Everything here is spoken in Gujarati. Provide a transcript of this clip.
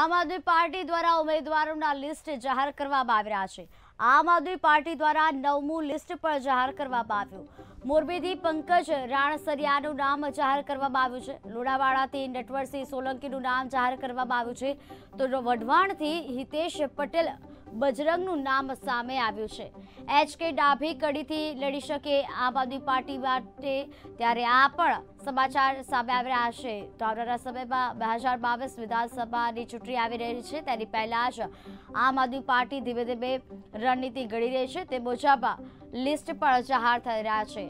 આમ આદમી પાર્ટી દ્વારા ઉમેદવારોના લિસ્ટ જાહેર કરવામાં આવ્યા છે આમ આદમી પાર્ટી દ્વારા નવમું લિસ્ટ પણ જાહેર કરવામાં આવ્યું મોરબીથી પંકજ રાણસરિયાનું નામ જાહેર કરવામાં આવ્યું છે લોણાવાડાથી નટવરસિંહ સોલંકીનું નામ જાહેર કરવામાં આવ્યું છે તો વઢવાણથી હિતેશ પટેલ બજરંગનું નામ સામે આવ્યું છે એચ કે ડાભી કડીથી લડી શકે આમ આદમી પાર્ટી માટે ત્યારે આ પણ સમાચાર સામે આવી રહ્યા છે તો આવનારા સમયમાં બે હજાર બાવીસ વિધાનસભાની ચૂંટણી આવી રહી છે તેની પહેલાં જ આમ આદમી પાર્ટી ધીમે ધીમે રણનીતિ ઘડી રહી છે તે મુજબ લિસ્ટ પણ જાહેર થઈ રહ્યા છે